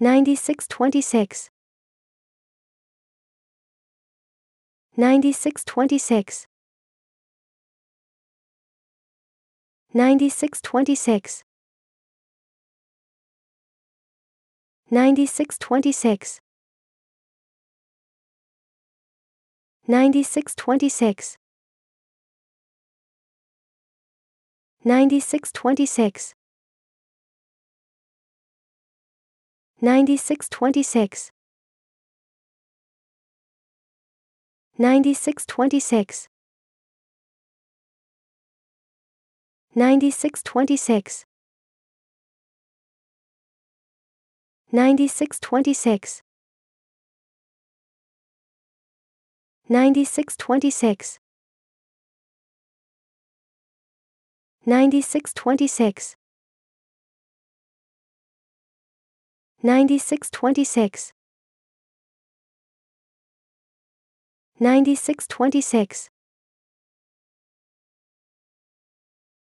9626 9626 9626 9626 9626 9626 9626 9626 9626 9626 9626 9626 9626 9626